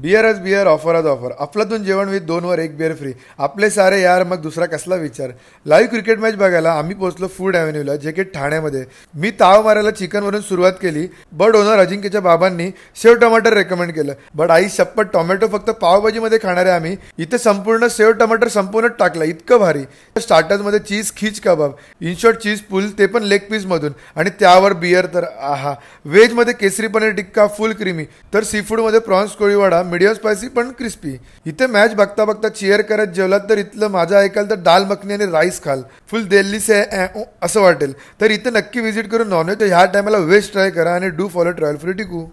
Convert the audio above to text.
beer beer beer offer आज offer अफलातून जेवण विथ दोनवर एक बिअर फ्री आपले सारे यार मग दुसरा कसला विचार लाईव्ह क्रिकेट मॅच बघायला आम्ही पोहोचलो फूड ॲव्हेन्यूला जे की ठाण्यामध्ये मी ताव मारायला चिकनवरून सुरुवात केली बट ओनर अजिंक्यच्या बाबांनी सेव टमाटर रेकमेंड केलं बट आई शप्पट टोमॅटो फक्त पावभाजीमध्ये खाणारे आम्ही इथे संपूर्ण सेव टमाटर संपूर्णच टाकला इतकं भारी स्टार्टर्समध्ये चीज खीच कबाब इन शॉर्ट चीज पुल ते पण लेग पीसमधून आणि त्यावर बियर तर आहा व्हेजमध्ये केसरी पनीर टिक्का फुल क्रीमी तर सी फूडमध्ये प्रॉन्स कोळीवाडा मला मिडियम स्पायसी पण क्रिस्पी इथे मॅच बघता बघता चिअर करत जेवलात तर इथलं माझं ऐकाल तर दाल मखनी आणि राईस खाल फुल दिल्ली से असं वाटेल तर इथे नक्की व्हिजिट करून नॉनव्हेज ह्या टायमाला वेस्ट ट्राय करा आणि डू फॉलो ट्रॅव्हल फ्री टिकू